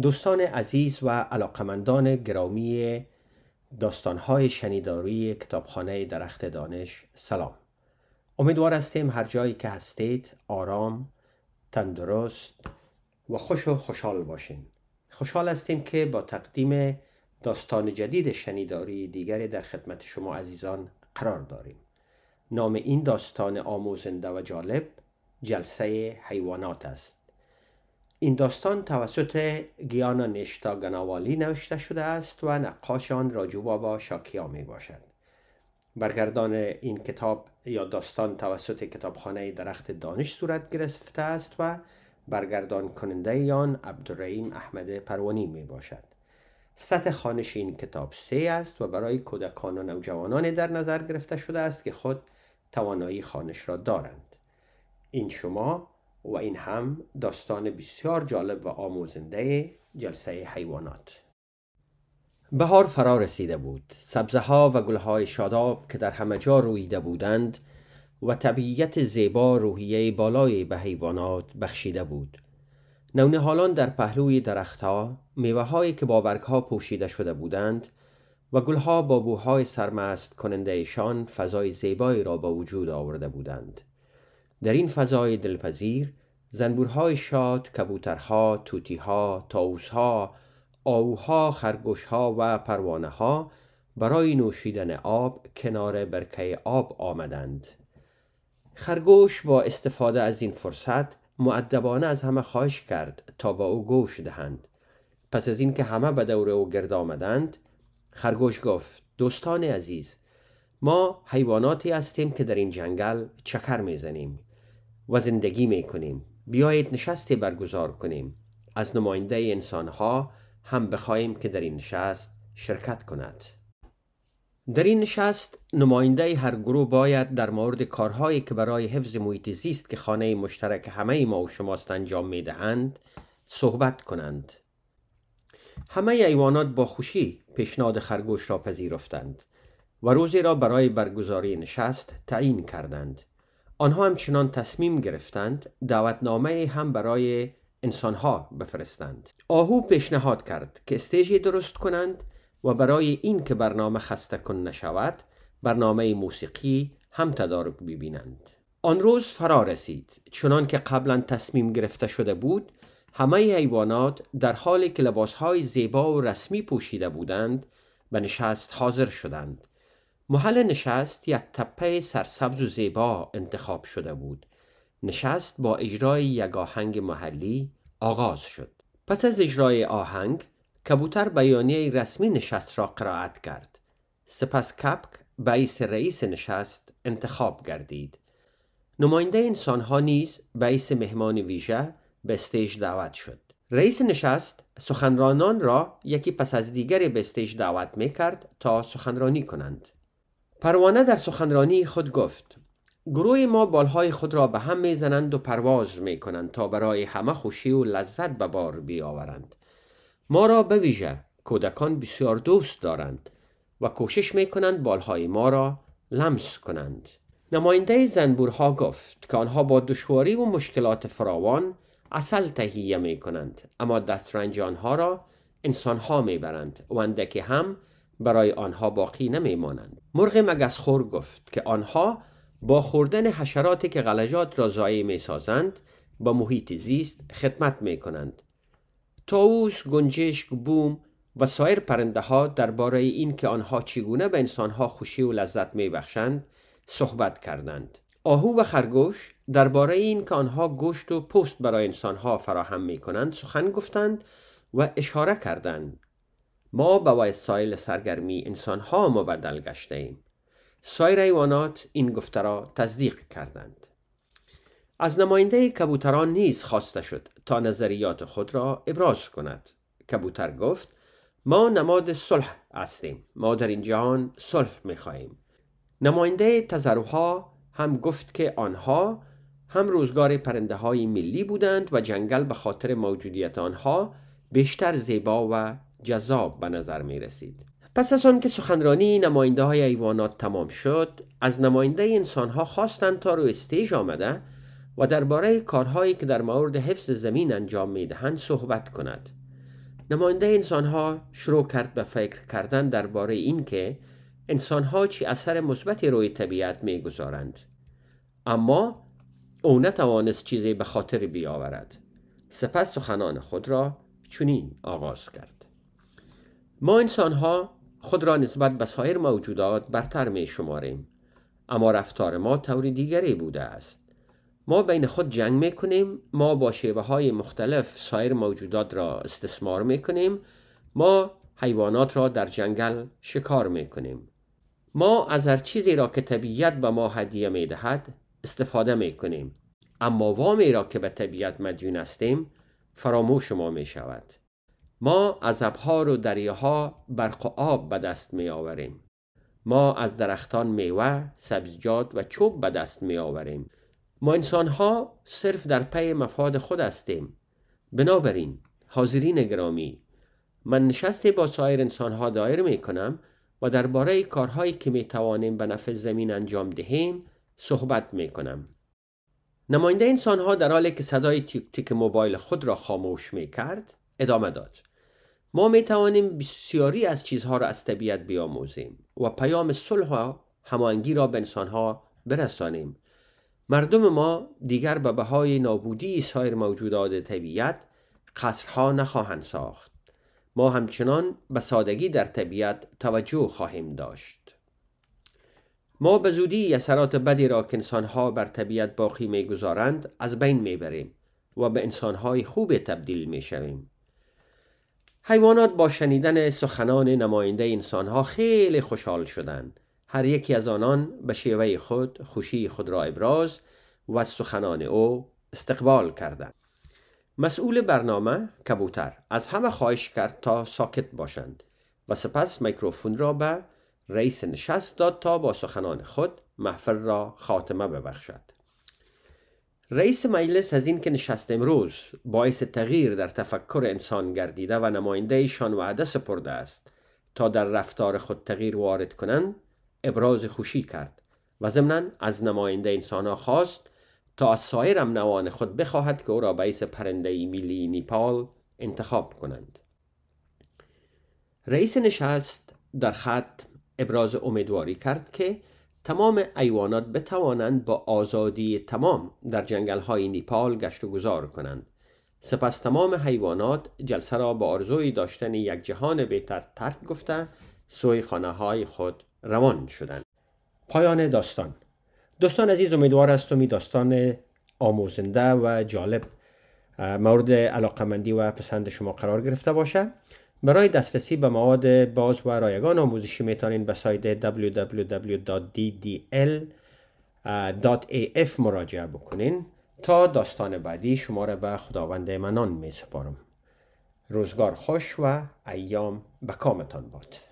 دوستان عزیز و علاقمندان گرامی داستانهای شنیداری کتابخانه درخت دانش سلام امیدوار هستیم هر جایی که هستید آرام تندرست و خوش و خوشحال باشین خوشحال هستیم که با تقدیم داستان جدید شنیداری دیگری در خدمت شما عزیزان قرار داریم نام این داستان آموزنده و جالب جلسه حیوانات است این داستان توسط گیانا نشتا گناوالی نوشته شده است و نقاش آن راجو بابا شاکیا می باشد. برگردان این کتاب یا داستان توسط کتابخانه درخت دانش صورت گرفته است و برگردان کننده آن عبدالرحیم احمد پروانی می باشد. سطح خانش این کتاب سه است و برای کودکان و نوجوانان در نظر گرفته شده است که خود توانایی خانش را دارند. این شما و این هم داستان بسیار جالب و آموزنده جلسه حیوانات بهار فرا رسیده بود سبزه ها و گل های شاداب که در همه جا رویده بودند و طبیعت زیبا روحیه بالای به حیوانات بخشیده بود حالان در پهلوی درختها میوه هایی که با ها پوشیده شده بودند و گلها با بوهای سرمست کنندهشان فضای زیبایی را به وجود آورده بودند در این فضای دلپذیر زنبورهای شاد، کبوترها، توتیها، تاوسها، آوها، خرگوشها و پروانه ها برای نوشیدن آب کنار برکه آب آمدند. خرگوش با استفاده از این فرصت معدبانه از همه خواهش کرد تا با او گوش دهند. پس از اینکه همه به دور او گرد آمدند، خرگوش گفت: دوستان عزیز، ما حیواناتی هستیم که در این جنگل چکر میزنیم. و زندگی می کنیم بیایید نشستی برگزار کنیم از نماینده انسان ها هم بخواهیم که در این نشست شرکت کند در این نشست نماینده هر گروه باید در مورد کارهایی که برای حفظ محیط زیست که خانه مشترک همه ما و شماست انجام می دهند صحبت کنند همه ایوانات با خوشی پیشنهاد خرگوش را پذیرفتند و روزی را برای برگزاری نشست تعیین کردند آنها همچنان تصمیم گرفتند دعوتنامه هم برای انسانها بفرستند آهو پیشنهاد کرد که استیجی درست کنند و برای این که برنامه خسته کن نشود برنامه موسیقی هم تدارک ببینند آن روز فرا رسید چنان که قبلا تصمیم گرفته شده بود همه حیوانات در حالی که لباسهای زیبا و رسمی پوشیده بودند به نشست حاضر شدند محل نشست یک تپه سرسبز و زیبا انتخاب شده بود نشست با اجرای یک آهنگ محلی آغاز شد پس از اجرای آهنگ کبوتر بیانیه رسمی نشست را قرائت کرد سپس کپک بعیس رئیس نشست انتخاب گردید نماینده انسانها نیز بعیس مهمان ویژه به استیج دعوت شد رئیس نشست سخنرانان را یکی پس از دیگری به استیج دعوت می کرد تا سخنرانی کنند پروانه در سخنرانی خود گفت گروه ما بالهای خود را به هم میزنند و پرواز کنند تا برای همه خوشی و لذت به بار بیاورند ما را به ویژه کودکان بسیار دوست دارند و کوشش میکنند بالهای ما را لمس کنند نماینده زنبورها گفت که آنها با دشواری و مشکلات فراوان اصل تهیه می کنند اما دسترنج آنها را انسانها می برند و اندکی هم برای آنها باقی نمیمانند مرغ مگس خور گفت که آنها با خوردن حشراتی که غلجات را ضایع می سازند با محیط زیست خدمت می کنند تاوس گنجشک، بوم و سایر پرنده ها درباره این که آنها چگونه به انسان ها خوشی و لذت می بخشند صحبت کردند آهو و خرگوش درباره این که آنها گوشت و پوست برای انسانها فراهم می کنند سخن گفتند و اشاره کردند ما به وسایل سرگرمی انسان ها مبدل گشته ایم سایر ایوانات این گفته را تصدیق کردند از نماینده کبوتران نیز خواسته شد تا نظریات خود را ابراز کند کبوتر گفت ما نماد صلح هستیم ما در این جهان صلح می خواهیم نماینده تزروها هم گفت که آنها هم روزگار پرنده های ملی بودند و جنگل به خاطر موجودیت آنها بیشتر زیبا و جذاب به نظر می رسید. پس از آن که سخنرانی نماینده های ایوانات تمام شد از نماینده انسان ها خواستند تا روی استیج آمده و درباره کارهایی که در مورد حفظ زمین انجام می دهند صحبت کند نماینده انسان ها شروع کرد به فکر کردن درباره اینکه انسان ها چی اثر مثبتی روی طبیعت می گذارند. اما او نتوانست چیزی به خاطر بیاورد سپس سخنان خود را چنین آغاز کرد ما ها خود را نسبت به سایر موجودات برتر می شماریم اما رفتار ما طور دیگری بوده است ما بین خود جنگ می کنیم ما با شیوه های مختلف سایر موجودات را استثمار می کنیم ما حیوانات را در جنگل شکار می کنیم ما از هر چیزی را که طبیعت به ما هدیه می دهد استفاده می کنیم اما وامی را که به طبیعت مدیون هستیم فراموش ما می شود ما از ابها و دریاها برق و آب به دست می آوریم ما از درختان میوه، سبزیجات و چوب به دست می آوریم ما انسان ها صرف در پی مفاد خود هستیم بنابراین حاضرین گرامی من نشست با سایر انسان ها دایر می کنم و درباره کارهایی که می توانیم به نفع زمین انجام دهیم صحبت می کنم نماینده انسان ها در حالی که صدای تیک تیک موبایل خود را خاموش می کرد ادامه داد ما می توانیم بسیاری از چیزها را از طبیعت بیاموزیم و پیام صلح و هماهنگی را به انسانها برسانیم مردم ما دیگر به بهای نابودی سایر موجودات طبیعت قصرها نخواهند ساخت ما همچنان به سادگی در طبیعت توجه خواهیم داشت ما به زودی اثرات بدی را که انسانها بر طبیعت باقی گذارند از بین میبریم و به انسانهای خوب تبدیل میشویم حیوانات با شنیدن سخنان نماینده انسانها خیلی خوشحال شدند هر یکی از آنان به شیوه خود خوشی خود را ابراز و سخنان او استقبال کردند مسئول برنامه کبوتر از همه خواهش کرد تا ساکت باشند و سپس میکروفون را به رئیس نشست داد تا با سخنان خود محفل را خاتمه ببخشد رئیس مجلس از اینکه نشست امروز باعث تغییر در تفکر انسان گردیده و نماینده نمایندهشان وعده سپرده است تا در رفتار خود تغییر وارد کنند ابراز خوشی کرد و ضمنا از نماینده انسانها خواست تا از سایر نوان خود بخواهد که او را باعث پرنده میلی نیپال انتخاب کنند رئیس نشست در خط ابراز امیدواری کرد که تمام ایوانات بتوانند با آزادی تمام در جنگل های نیپال گشت و گذار کنند سپس تمام حیوانات جلسه را با آرزوی داشتن یک جهان بهتر ترک گفته سوی خانه های خود روان شدند پایان داستان دوستان عزیز امیدوار هستم داستان آموزنده و جالب مورد مندی و پسند شما قرار گرفته باشه برای دسترسی به مواد باز و رایگان آموزشی میتونین به سایت www.ddl.af مراجعه بکنین تا داستان بعدی شما را به خداوند منان می سپارم روزگار خوش و ایام به کامتان باد